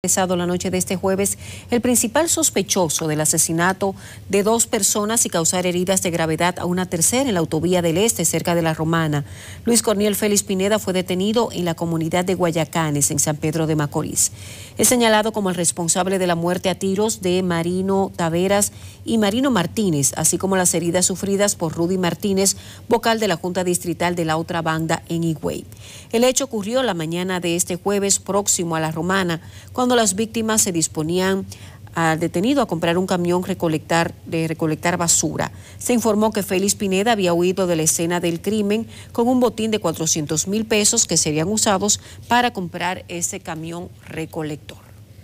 Empezado la noche de este jueves, el principal sospechoso del asesinato de dos personas y causar heridas de gravedad a una tercera en la autovía del Este, cerca de La Romana. Luis Corniel Félix Pineda fue detenido en la comunidad de Guayacanes, en San Pedro de Macorís. Es señalado como el responsable de la muerte a tiros de Marino Taveras y Marino Martínez, así como las heridas sufridas por Rudy Martínez, vocal de la Junta Distrital de la otra banda en Higüey. El hecho ocurrió la mañana de este jueves próximo a La Romana, cuando cuando las víctimas se disponían al detenido a comprar un camión recolectar, de recolectar basura. Se informó que Félix Pineda había huido de la escena del crimen con un botín de 400 mil pesos que serían usados para comprar ese camión recolector.